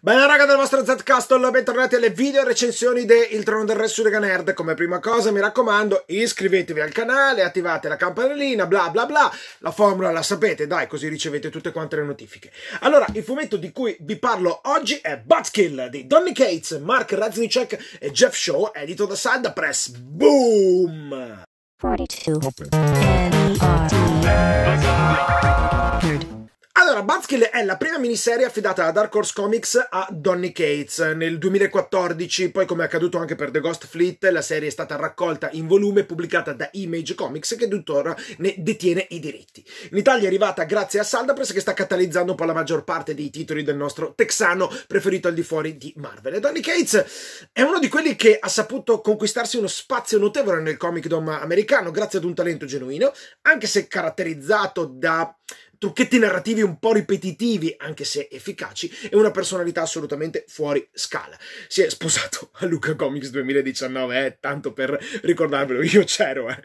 Bene raga del vostro Zcastol, bentornati alle video recensioni di Il Trono del Re su Rega Nerd. Come prima cosa mi raccomando iscrivetevi al canale, attivate la campanellina, bla bla bla, la formula la sapete, dai così ricevete tutte quante le notifiche. Allora, il fumetto di cui vi parlo oggi è Buzzkill di Donny Cates, Mark Raznicek e Jeff Shaw, edito da Sad Press. Boom! 42. Open. Allora, Buzzkill è la prima miniserie affidata da Dark Horse Comics a Donny Cates nel 2014, poi come è accaduto anche per The Ghost Fleet, la serie è stata raccolta in volume e pubblicata da Image Comics che tuttora ne detiene i diritti. In Italia è arrivata grazie a Saldapress che sta catalizzando un po' la maggior parte dei titoli del nostro texano preferito al di fuori di Marvel. E Donny Cates è uno di quelli che ha saputo conquistarsi uno spazio notevole nel comic dom americano grazie ad un talento genuino, anche se caratterizzato da trucchetti narrativi un po' ripetitivi, anche se efficaci, e una personalità assolutamente fuori scala. Si è sposato a Luca Comics 2019, eh, tanto per ricordarvelo, io c'ero. Eh.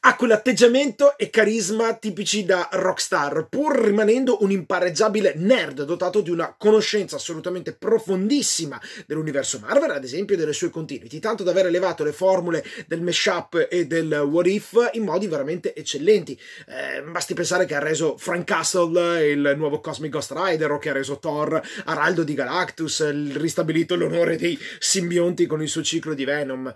Ha quell'atteggiamento e carisma tipici da rockstar, pur rimanendo un impareggiabile nerd dotato di una conoscenza assolutamente profondissima dell'universo Marvel, ad esempio delle sue continuity, tanto da aver elevato le formule del mashup e del what if in modi veramente eccellenti. Eh, basti pensare che ha reso Frank Castle, il nuovo Cosmic Ghost Rider o che ha reso Thor Araldo di Galactus, ristabilito l'onore dei simbionti con il suo ciclo di Venom.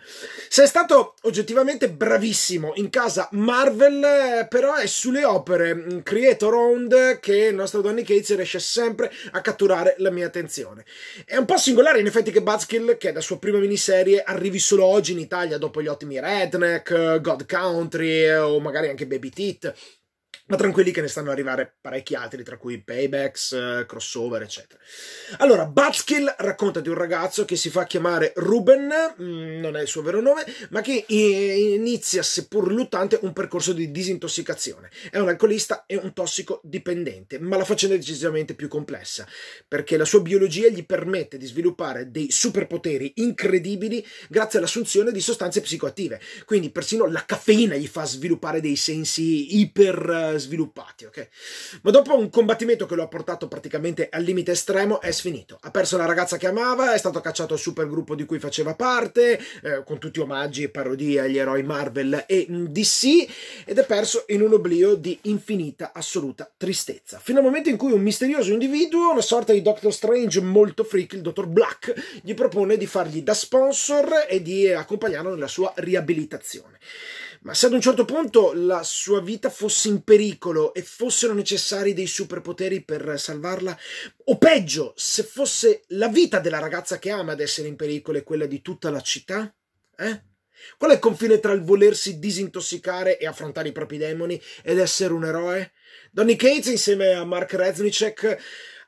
Sei stato oggettivamente bravissimo in casa Marvel, eh, però è sulle opere mm, Creator Owned che il nostro Donny Cates riesce sempre a catturare la mia attenzione. È un po' singolare in effetti che Buzzkill, che è la sua prima miniserie, arrivi solo oggi in Italia dopo gli ottimi Redneck, eh, God Country eh, o magari anche Baby Teeth ma tranquilli che ne stanno arrivare parecchi altri, tra cui paybacks, eh, crossover, eccetera. Allora, Batskill racconta di un ragazzo che si fa chiamare Ruben, mm, non è il suo vero nome, ma che eh, inizia, seppur riluttante, un percorso di disintossicazione. È un alcolista e un tossico dipendente, ma la faccenda è decisamente più complessa, perché la sua biologia gli permette di sviluppare dei superpoteri incredibili grazie all'assunzione di sostanze psicoattive. Quindi persino la caffeina gli fa sviluppare dei sensi iper eh, sviluppati, ok? Ma dopo un combattimento che lo ha portato praticamente al limite estremo, è sfinito. Ha perso la ragazza che amava, è stato cacciato al supergruppo di cui faceva parte, eh, con tutti omaggi e parodie agli eroi Marvel e mm, DC, ed è perso in un oblio di infinita, assoluta tristezza. Fino al momento in cui un misterioso individuo, una sorta di Doctor Strange molto freak, il Dottor Black, gli propone di fargli da sponsor e di accompagnarlo nella sua riabilitazione ma se ad un certo punto la sua vita fosse in pericolo e fossero necessari dei superpoteri per salvarla, o peggio, se fosse la vita della ragazza che ama ad essere in pericolo e quella di tutta la città? Eh? Qual è il confine tra il volersi disintossicare e affrontare i propri demoni ed essere un eroe? Donny Cates insieme a Mark Reznicek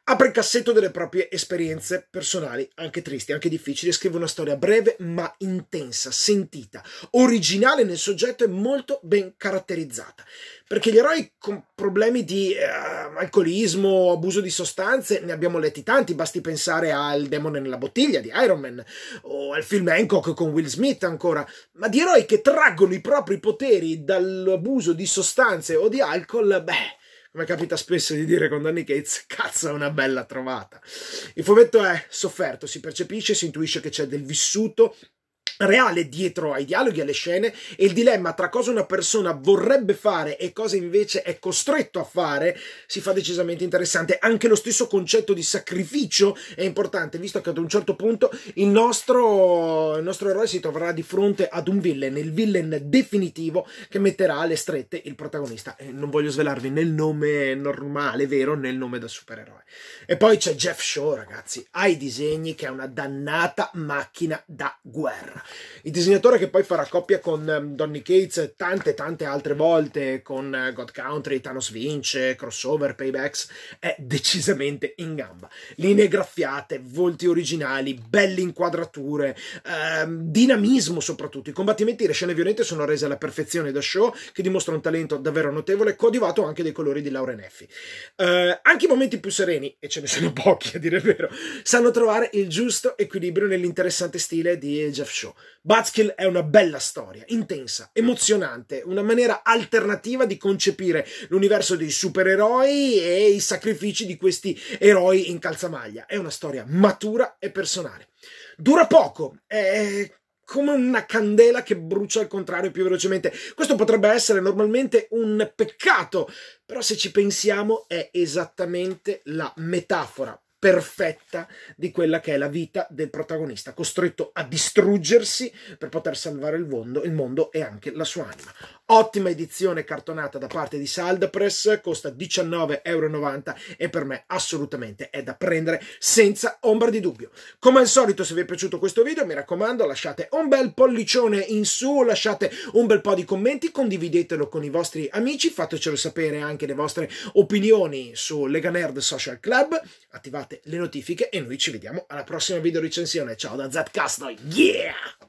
Apre il cassetto delle proprie esperienze personali, anche tristi, anche difficili, e scrive una storia breve ma intensa, sentita, originale nel soggetto e molto ben caratterizzata. Perché gli eroi con problemi di eh, alcolismo, abuso di sostanze, ne abbiamo letti tanti, basti pensare al demone nella bottiglia di Iron Man o al film Hancock con Will Smith ancora, ma di eroi che traggono i propri poteri dall'abuso di sostanze o di alcol, beh come capita spesso di dire con Donny Cates, cazzo è una bella trovata. Il fumetto è sofferto, si percepisce, si intuisce che c'è del vissuto, reale dietro ai dialoghi, alle scene e il dilemma tra cosa una persona vorrebbe fare e cosa invece è costretto a fare si fa decisamente interessante. Anche lo stesso concetto di sacrificio è importante, visto che ad un certo punto il nostro, il nostro eroe si troverà di fronte ad un villain, il villain definitivo che metterà alle strette il protagonista. E non voglio svelarvi nel nome normale, vero, nel nome da supereroe. E poi c'è Jeff Shaw, ragazzi, ai disegni che è una dannata macchina da guerra. Il disegnatore che poi farà coppia con ehm, Donny Cates tante tante altre volte, con eh, God Country, Thanos Vince, crossover, paybacks, è decisamente in gamba. Linee graffiate, volti originali, belle inquadrature, ehm, dinamismo soprattutto. I combattimenti e le scene violente sono rese alla perfezione da Show, che dimostra un talento davvero notevole, coadiuvato anche dai colori di Lauren Effi. Eh, anche i momenti più sereni, e ce ne sono pochi a dire il vero, sanno trovare il giusto equilibrio nell'interessante stile di Jeff Show. Batskill è una bella storia, intensa, emozionante, una maniera alternativa di concepire l'universo dei supereroi e i sacrifici di questi eroi in calzamaglia. È una storia matura e personale. Dura poco, è come una candela che brucia al contrario più velocemente. Questo potrebbe essere normalmente un peccato, però se ci pensiamo è esattamente la metafora perfetta di quella che è la vita del protagonista, costretto a distruggersi per poter salvare il mondo, il mondo e anche la sua anima. Ottima edizione cartonata da parte di Saldapress, costa 19,90 euro e per me assolutamente è da prendere senza ombra di dubbio. Come al solito se vi è piaciuto questo video mi raccomando lasciate un bel pollicione in su, lasciate un bel po' di commenti, condividetelo con i vostri amici, fatecelo sapere anche le vostre opinioni su Lega Nerd Social Club, attivate le notifiche e noi ci vediamo alla prossima video recensione. Ciao da Zcast, yeah!